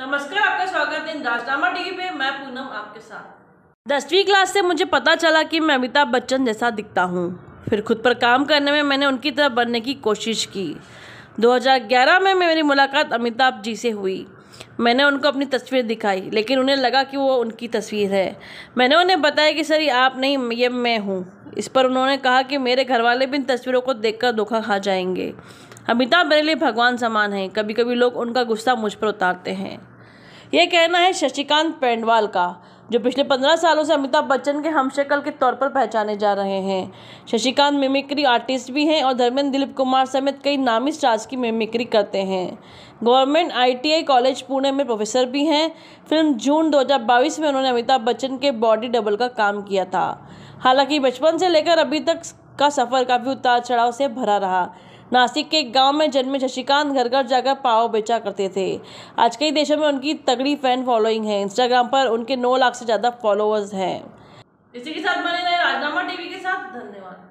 नमस्कार आपका स्वागत है राजनामा टीवी पे मैं पूनम आपके साथ दसवीं क्लास से मुझे पता चला कि मैं अमिताभ बच्चन जैसा दिखता हूँ फिर खुद पर काम करने में मैंने उनकी तरह बनने की कोशिश की 2011 में मेरी मुलाकात अमिताभ जी से हुई मैंने उनको अपनी तस्वीर दिखाई लेकिन उन्हें लगा कि वो उनकी तस्वीर है मैंने उन्हें बताया कि सर ये आप नहीं ये मैं हूँ इस पर उन्होंने कहा कि मेरे घर वाले भी इन तस्वीरों को देखकर धोखा खा जाएंगे अमिताभ तो मेरे लिए भगवान समान हैं कभी कभी लोग उनका गुस्सा मुझ पर उतारते हैं यह कहना है शशिकांत पेंडवाल का जो पिछले पंद्रह सालों से अमिताभ बच्चन के हमशक्ल के तौर पर पहचाने जा रहे हैं शशिकांत मिमिक्री आर्टिस्ट भी हैं और धर्मेंद्र दिलीप कुमार समेत कई नामी स्टार्स की मिमिक्री करते हैं गवर्नमेंट आईटीआई कॉलेज पुणे में प्रोफेसर भी हैं फिल्म जून 2022 में उन्होंने अमिताभ बच्चन के बॉडी डबल का काम किया था हालांकि बचपन से लेकर अभी तक का सफ़र काफ़ी उतार चढ़ाव से भरा रहा नासिक के एक गांव में जन्मे शशिकांत घर घर जाकर पाव बेचा करते थे आज कई देशों में उनकी तगड़ी फैन फॉलोइंग है इंस्टाग्राम पर उनके नौ लाख से ज़्यादा फॉलोअर्स हैं इसी के साथ बने रहे राजनामा टीवी के साथ धन्यवाद